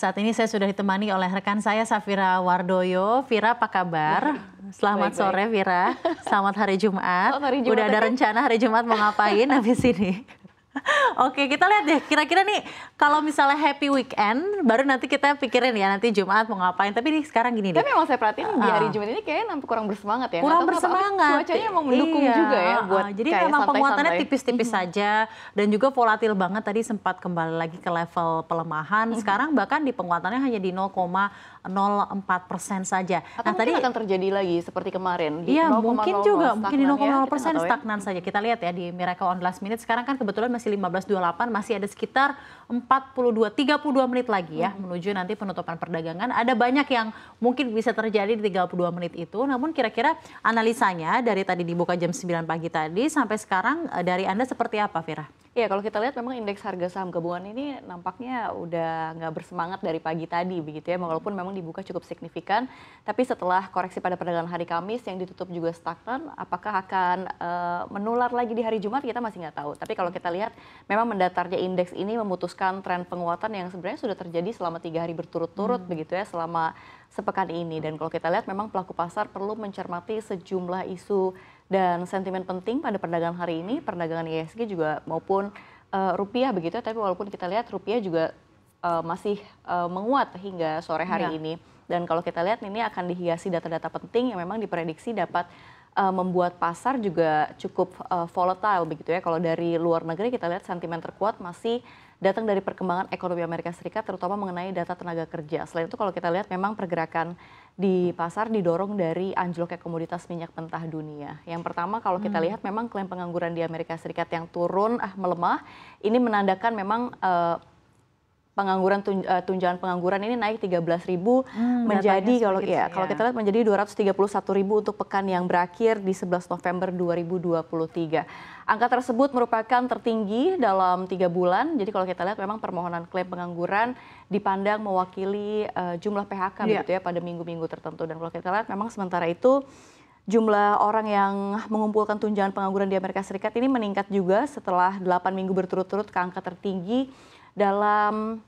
saat ini saya sudah ditemani oleh rekan saya Safira Wardoyo. Vira, apa kabar? Selamat baik, sore, Vira. Selamat hari Jumat. Sudah hari Jumat. Udah ada rencana hari Jumat mau ngapain habis ini? Oke, kita lihat deh. Ya. Kira-kira nih kalau misalnya happy weekend, baru nanti kita pikirin ya nanti Jumat mau ngapain. Tapi nih sekarang gini deh. Tapi emang saya perhatiin uh, di hari ah. Jumat ini kayaknya nampak kurang bersemangat ya. Kurang bersemangat. Cuacanya emang mendukung iya, juga ya buat uh, Jadi memang penguatannya tipis-tipis saja mhm. dan juga volatil banget tadi sempat kembali lagi ke level pelemahan. Mhm. Sekarang bahkan di penguatannya hanya di 0, persen saja. Atau nah, tadi akan terjadi lagi seperti kemarin Iya, mungkin juga mungkin di 0,0 ya, persen ya. stagnan saja. Kita lihat ya di Miracle on Last Minute sekarang kan kebetulan masih 15.28 masih ada sekitar 42 32 menit lagi ya hmm. menuju nanti penutupan perdagangan. Ada banyak yang mungkin bisa terjadi di 32 menit itu. Namun kira-kira analisanya dari tadi dibuka jam 9 pagi tadi sampai sekarang eh, dari Anda seperti apa, Fira? Ya, kalau kita lihat memang indeks harga saham gabungan ini nampaknya udah nggak bersemangat dari pagi tadi begitu ya, walaupun memang dibuka cukup signifikan. Tapi setelah koreksi pada perdagangan hari Kamis yang ditutup juga stagnan, apakah akan uh, menular lagi di hari Jumat kita masih nggak tahu. Tapi kalau kita lihat memang mendatarnya indeks ini memutuskan meneruskan tren penguatan yang sebenarnya sudah terjadi selama tiga hari berturut-turut hmm. begitu ya selama sepekan ini. Dan kalau kita lihat memang pelaku pasar perlu mencermati sejumlah isu dan sentimen penting pada perdagangan hari ini, perdagangan ISG juga maupun uh, rupiah begitu. ya Tapi walaupun kita lihat rupiah juga uh, masih uh, menguat hingga sore hari ya. ini. Dan kalau kita lihat ini akan dihiasi data-data penting yang memang diprediksi dapat uh, membuat pasar juga cukup uh, volatile begitu ya. Kalau dari luar negeri kita lihat sentimen terkuat masih datang dari perkembangan ekonomi Amerika Serikat terutama mengenai data tenaga kerja. Selain itu kalau kita lihat memang pergerakan di pasar didorong dari anjloknya komoditas minyak mentah dunia. Yang pertama kalau kita hmm. lihat memang klaim pengangguran di Amerika Serikat yang turun ah melemah ini menandakan memang uh, pengangguran tun, uh, eh, tunjangan pengangguran ini naik 13.000 hmm, menjadi kalau iya, ya, ya kalau kita lihat menjadi 231.000 untuk pekan yang berakhir di 11 November 2023. Angka tersebut merupakan tertinggi dalam tiga bulan. Jadi kalau kita lihat memang permohonan klaim pengangguran dipandang mewakili uh, jumlah PHK ya. begitu ya pada minggu-minggu tertentu. Dan kalau kita lihat memang sementara itu jumlah orang yang mengumpulkan tunjangan pengangguran di Amerika Serikat ini meningkat juga setelah 8 minggu berturut-turut ke angka tertinggi dalam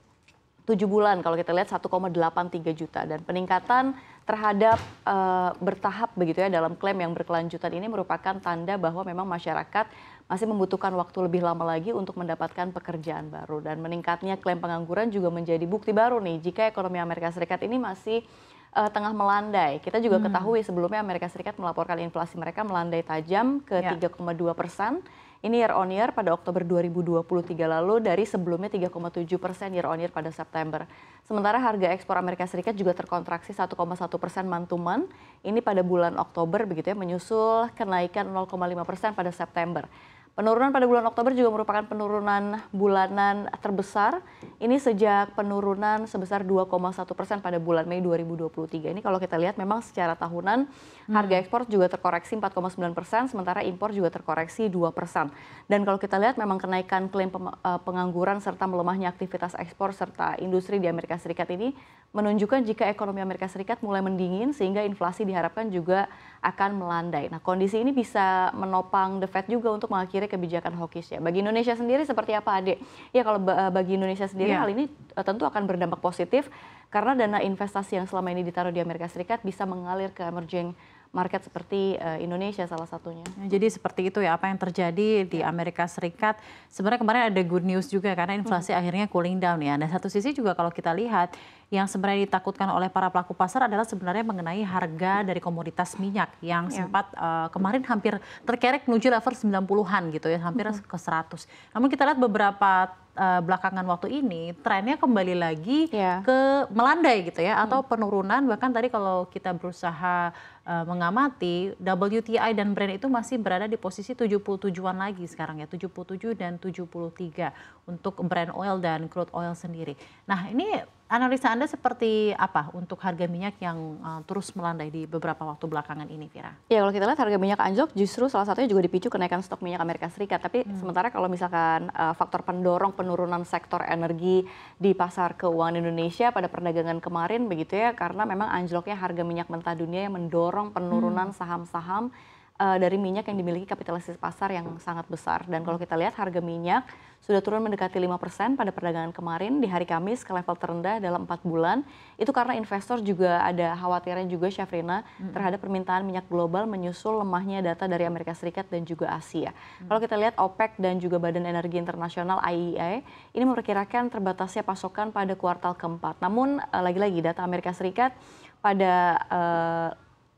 7 bulan kalau kita lihat 1,83 juta dan peningkatan terhadap e, bertahap begitu ya dalam klaim yang berkelanjutan ini merupakan tanda bahwa memang masyarakat masih membutuhkan waktu lebih lama lagi untuk mendapatkan pekerjaan baru dan meningkatnya klaim pengangguran juga menjadi bukti baru nih jika ekonomi Amerika Serikat ini masih e, tengah melandai. Kita juga hmm. ketahui sebelumnya Amerika Serikat melaporkan inflasi mereka melandai tajam ke ya. 3,2 persen ini year on year pada Oktober 2023 lalu dari sebelumnya 3,7 persen year on year pada September. Sementara harga ekspor Amerika Serikat juga terkontraksi 1,1 persen mantuman. Ini pada bulan Oktober begitu ya menyusul kenaikan 0,5 persen pada September. Penurunan pada bulan Oktober juga merupakan penurunan bulanan terbesar. Ini sejak penurunan sebesar 2,1 persen pada bulan Mei 2023. Ini kalau kita lihat memang secara tahunan hmm. harga ekspor juga terkoreksi 4,9 persen, sementara impor juga terkoreksi 2 persen. Dan kalau kita lihat memang kenaikan klaim eh, pengangguran serta melemahnya aktivitas ekspor serta industri di Amerika Serikat ini menunjukkan jika ekonomi Amerika Serikat mulai mendingin sehingga inflasi diharapkan juga akan melandai. Nah kondisi ini bisa menopang The Fed juga untuk mengakhiri sendiri kebijakan hawkish ya. Bagi Indonesia sendiri seperti apa Ade? Ya kalau eh, bagi Indonesia sendiri ya. hal ini eh, tentu akan berdampak positif karena dana investasi yang selama ini ditaruh di Amerika Serikat bisa mengalir ke emerging market seperti uh, Indonesia salah satunya. Ya, jadi seperti itu ya apa yang terjadi di ya. Amerika Serikat. Sebenarnya kemarin ada good news juga karena inflasi hmm. akhirnya cooling down ya. Dan satu sisi juga kalau kita lihat yang sebenarnya ditakutkan oleh para pelaku pasar adalah sebenarnya mengenai harga dari komoditas minyak yang yeah. sempat uh, kemarin hampir terkerek menuju level 90-an gitu ya, hampir hmm. ke 100. Namun kita lihat beberapa uh, belakangan waktu ini trennya kembali lagi yeah. ke melandai gitu ya atau hmm. penurunan bahkan tadi kalau kita berusaha uh, mengamati WTI dan Brent itu masih berada di posisi 77-an lagi sekarang ya 77 dan 73 untuk Brent oil dan crude oil sendiri. Nah, ini Analisa Anda seperti apa untuk harga minyak yang uh, terus melandai di beberapa waktu belakangan ini, Vira? Ya, kalau kita lihat harga minyak anjlok justru salah satunya juga dipicu kenaikan stok minyak Amerika Serikat. Tapi hmm. sementara kalau misalkan uh, faktor pendorong penurunan sektor energi di pasar keuangan Indonesia pada perdagangan kemarin begitu ya, karena memang anjloknya harga minyak mentah dunia yang mendorong penurunan hmm. saham-saham hmm uh, dari minyak yang dimiliki kapitalisasi pasar yang sangat besar. Dan kalau kita lihat harga minyak sudah turun mendekati 5% pada perdagangan kemarin di hari Kamis ke level terendah dalam 4 bulan. Itu karena investor juga ada khawatirnya juga Syafrina hmm. terhadap permintaan minyak global menyusul lemahnya data dari Amerika Serikat dan juga Asia. Hmm. Kalau kita lihat OPEC dan juga Badan Energi Internasional IEA ini memperkirakan terbatasnya pasokan pada kuartal keempat. Namun eh, lagi-lagi data Amerika Serikat pada uh,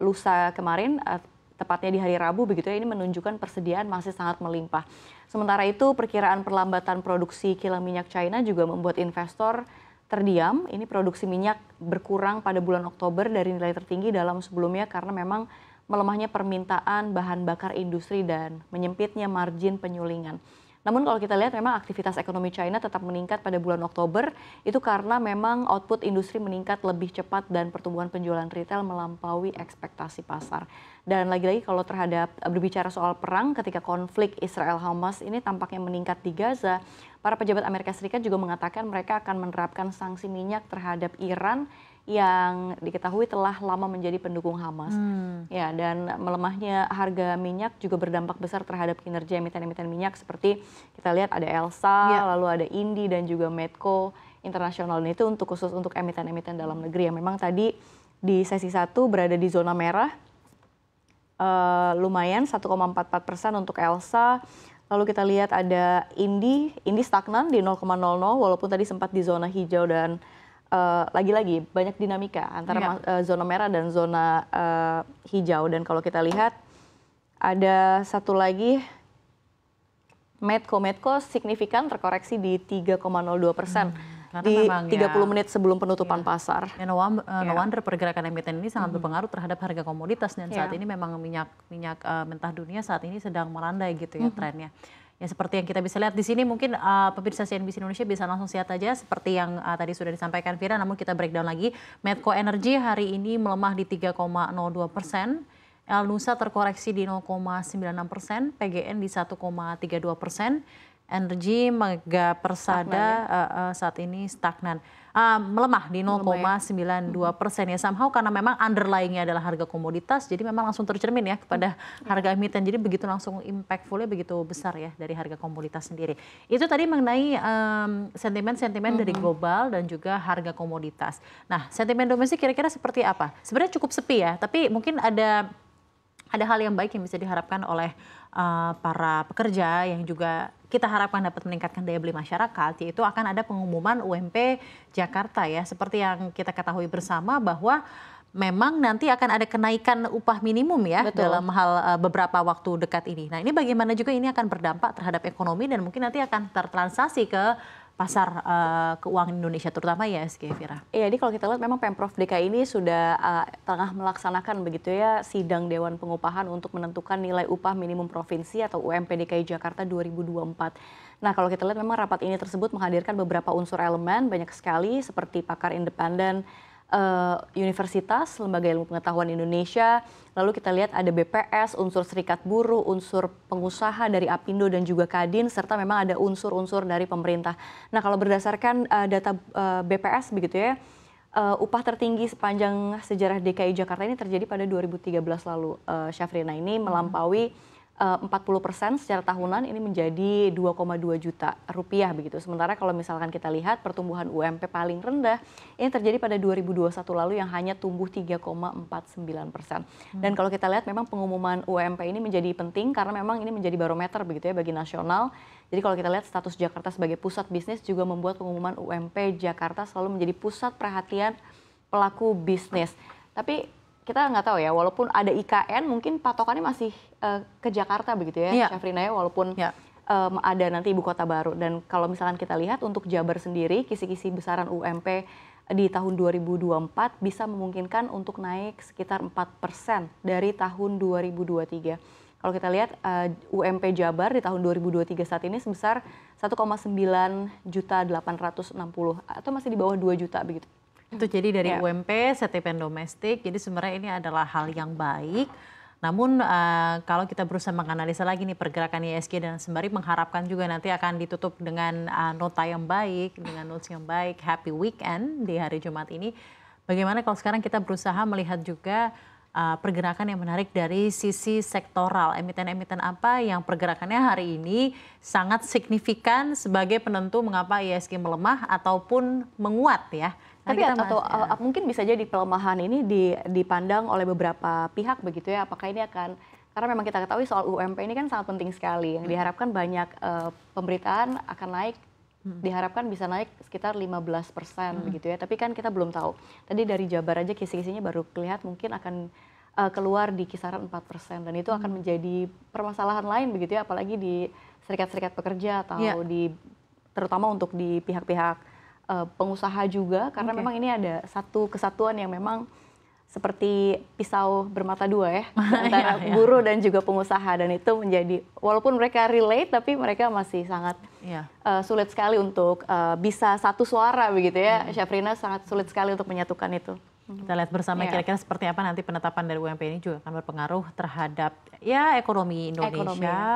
lusa kemarin uh, tepatnya di hari Rabu begitu ya ini menunjukkan persediaan masih sangat melimpah. Sementara itu perkiraan perlambatan produksi kilang minyak China juga membuat investor terdiam. Ini produksi minyak berkurang pada bulan Oktober dari nilai tertinggi dalam sebelumnya karena memang melemahnya permintaan bahan bakar industri dan menyempitnya margin penyulingan. Namun kalau kita lihat memang aktivitas ekonomi China tetap meningkat pada bulan Oktober itu karena memang output industri meningkat lebih cepat dan pertumbuhan penjualan retail melampaui ekspektasi pasar. Dan lagi-lagi kalau terhadap berbicara soal perang ketika konflik Israel Hamas ini tampaknya meningkat di Gaza, para pejabat Amerika Serikat juga mengatakan mereka akan menerapkan sanksi minyak terhadap Iran yang diketahui telah lama menjadi pendukung Hamas. Hmm. Ya, dan melemahnya harga minyak juga berdampak besar terhadap kinerja emiten-emiten minyak seperti kita lihat ada Elsa, ya. lalu ada Indi dan juga Medco Internasional. Ini itu untuk khusus untuk emiten-emiten dalam negeri yang memang tadi di sesi 1 berada di zona merah. Uh, lumayan 1,44 persen untuk Elsa, Lalu kita lihat ada Indi, Indi stagnan di 0,00 walaupun tadi sempat di zona hijau dan eh, lagi-lagi uh, banyak dinamika antara ya. uh, zona merah dan zona uh, hijau dan kalau kita lihat ada satu lagi Medco Medco signifikan terkoreksi di 3,02 persen. Hmm karena di memang 30 ya, menit sebelum penutupan ya. pasar. Ya, no, eh, ya. wonder, ya. pergerakan emiten ini sangat hmm. berpengaruh terhadap harga komoditas dan ya. saat ini memang minyak minyak uh, mentah dunia saat ini sedang melandai gitu ya hmm. trennya. Ya seperti yang kita bisa lihat di sini mungkin uh, pemirsa CNBC Indonesia bisa langsung lihat aja seperti yang uh, tadi sudah disampaikan Vira namun kita breakdown lagi Medco Energy hari ini melemah di 3,02 persen. El Nusa terkoreksi di 0,96 persen, PGN di 1,32 persen, energi mega persada ya? uh, uh, saat ini stagnan uh, melemah di 0,92 ya? persen ya somehow karena memang underlyingnya adalah harga komoditas jadi memang langsung tercermin ya kepada hmm. harga emiten jadi begitu langsung impactfulnya begitu besar ya dari harga komoditas sendiri itu tadi mengenai sentimen-sentimen um, dari hmm. global dan juga harga komoditas nah sentimen domestik kira-kira seperti apa sebenarnya cukup sepi ya tapi mungkin ada ada hal yang baik yang bisa diharapkan oleh uh, para pekerja yang juga kita harapkan dapat meningkatkan daya beli masyarakat yaitu akan ada pengumuman UMP Jakarta ya seperti yang kita ketahui bersama bahwa memang nanti akan ada kenaikan upah minimum ya Betul. dalam hal uh, beberapa waktu dekat ini. Nah, ini bagaimana juga ini akan berdampak terhadap ekonomi dan mungkin nanti akan tertransaksi ke pasar uh, keuangan Indonesia terutama ya SG Vira. Iya, jadi kalau kita lihat memang Pemprov DKI ini sudah uh, tengah melaksanakan begitu ya sidang Dewan Pengupahan untuk menentukan nilai upah minimum provinsi atau UMP DKI Jakarta 2024. Nah, kalau kita lihat memang rapat ini tersebut menghadirkan beberapa unsur elemen banyak sekali seperti pakar independen, Eh, universitas, lembaga ilmu pengetahuan Indonesia, lalu kita lihat ada BPS, unsur serikat buruh, unsur pengusaha dari Apindo dan juga Kadin, serta memang ada unsur-unsur dari pemerintah. Nah kalau berdasarkan uh, data uh, eh, BPS begitu ya, uh, upah tertinggi sepanjang sejarah DKI Jakarta ini terjadi pada 2013 lalu, uh, Syafrina ini hmm. melampaui 40% eh, secara tahunan ini menjadi 2,2 juta rupiah begitu. Sementara kalau misalkan kita lihat pertumbuhan UMP paling rendah ini terjadi pada 2021 lalu yang hanya tumbuh 3,49%. persen. Hmm. Dan kalau kita lihat memang pengumuman UMP ini menjadi penting karena memang ini menjadi barometer begitu ya bagi nasional. Jadi kalau kita lihat status Jakarta sebagai pusat bisnis juga membuat pengumuman UMP Jakarta selalu menjadi pusat perhatian pelaku bisnis. Tapi kita nggak tahu ya, walaupun ada IKN mungkin patokannya masih uh, ke Jakarta begitu ya, ya. Syafrina ya, walaupun ya. um, ada nanti ibu kota baru. Dan kalau misalkan kita lihat untuk Jabar sendiri, kisi-kisi besaran UMP di tahun 2024 bisa memungkinkan untuk naik sekitar 4% dari tahun 2023. Kalau kita lihat uh, eh, UMP Jabar di tahun 2023 saat ini sebesar 1,9 juta 860 atau masih di bawah 2 juta begitu. Itu jadi dari yeah. UMP, setipen domestik. Jadi sebenarnya ini adalah hal yang baik. Namun uh, kalau kita berusaha menganalisa lagi nih pergerakan ISG dan sembari mengharapkan juga nanti akan ditutup dengan uh, nota yang baik, dengan notes yang baik, happy weekend di hari Jumat ini. Bagaimana kalau sekarang kita berusaha melihat juga uh, pergerakan yang menarik dari sisi sektoral, emiten-emiten apa yang pergerakannya hari ini sangat signifikan sebagai penentu mengapa ISG melemah ataupun menguat ya. Tapi kita nah, gitu, atau ya. mungkin bisa jadi pelemahan ini dipandang oleh beberapa pihak begitu ya. Apakah ini akan karena memang kita ketahui soal UMP ini kan sangat penting sekali. Yang hmm. diharapkan banyak uh, pemberitaan akan naik hmm. diharapkan bisa naik sekitar 15 persen hmm. begitu ya. Tapi kan kita belum tahu. Tadi dari Jabar aja kisi-kisinya baru kelihat mungkin akan uh, keluar di kisaran 4 persen dan itu akan hmm. menjadi permasalahan lain begitu ya. Apalagi di serikat-serikat pekerja atau yeah. di terutama untuk di pihak-pihak uh, pengusaha juga karena okay. memang ini ada satu kesatuan yang memang seperti pisau bermata dua ya iya, antara iya. guru dan juga pengusaha dan itu menjadi walaupun mereka relate tapi mereka masih sangat yeah. Iya. uh, sulit sekali untuk uh, bisa satu suara begitu ya. Mm. Syafrina sangat sulit sekali untuk menyatukan itu. Kita lihat bersama iya. kira-kira yeah. seperti apa nanti penetapan dari UMP ini juga akan berpengaruh terhadap ya ekonomi Indonesia.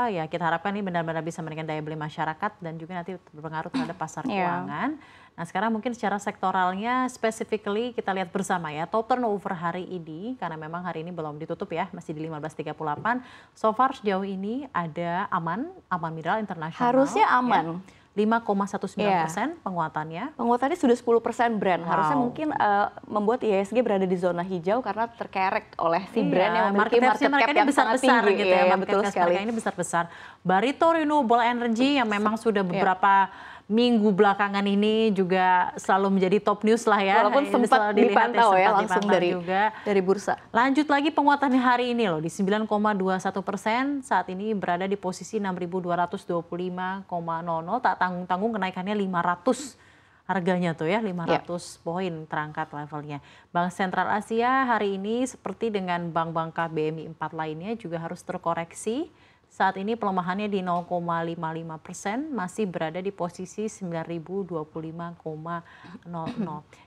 Ekonomi. Ya kita harapkan ini benar-benar bisa menaikkan daya beli masyarakat dan juga nanti berpengaruh terhadap pasar yeah. keuangan. Nah sekarang mungkin secara sektoralnya specifically kita lihat bersama ya total turnover hari ini karena memang hari ini belum ditutup ya masih di 15.38. So far sejauh ini ada aman, aman mineral internasional. Harusnya aman. Ya 5,19 persen yeah. penguatannya. Penguatannya sudah 10 persen brand. Wow. Harusnya mungkin uh, membuat ISG berada di zona hijau karena terkerek oleh si yeah. brand yang memiliki market, market cap yang besar besar tinggi. gitu ya. Yeah, market betul cap sekali. Mereka ini besar besar. Barito Renewable Energy yang memang sudah iya. beberapa yeah minggu belakangan ini juga selalu menjadi top news lah ya. Walaupun sempat dilihat, ya, ya, dipantau ya, ya langsung dari juga. dari bursa. Lanjut lagi penguatannya hari ini loh di 9,21 persen saat ini berada di posisi 6.225,00 tak tanggung tanggung kenaikannya 500 harganya tuh ya 500 iya. yeah. poin terangkat levelnya. Bank Sentral Asia hari ini seperti dengan bank-bank KBMI 4 lainnya juga harus terkoreksi saat ini pelemahannya di 0,55 persen, masih berada di posisi 9.025,00.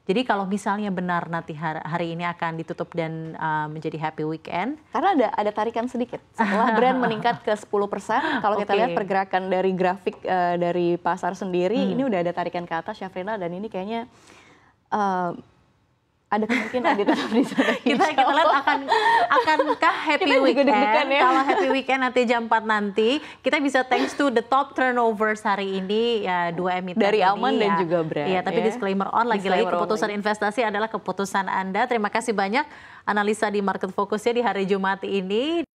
Jadi kalau misalnya benar nanti hari ini akan ditutup dan eh, menjadi happy weekend. Karena ada ada tarikan sedikit. Setelah brand meningkat ke 10 persen, kalau kita okay. lihat pergerakan dari grafik eh, dari pasar sendiri, hmm. ini udah ada tarikan ke atas, Syafrina, dan ini kayaknya... Uh, ada kemungkinan di kita kita lihat akan akankah happy kita weekend ya. kalau happy weekend nanti jam 4 nanti kita bisa thanks to the top turnovers hari ini ya dua emiten dari ini, Alman ya. dan juga Brand. Iya, tapi ya. disclaimer on lagi-lagi keputusan investasi adalah keputusan Anda. Terima kasih banyak analisa di Market Fokusnya di hari Jumat ini.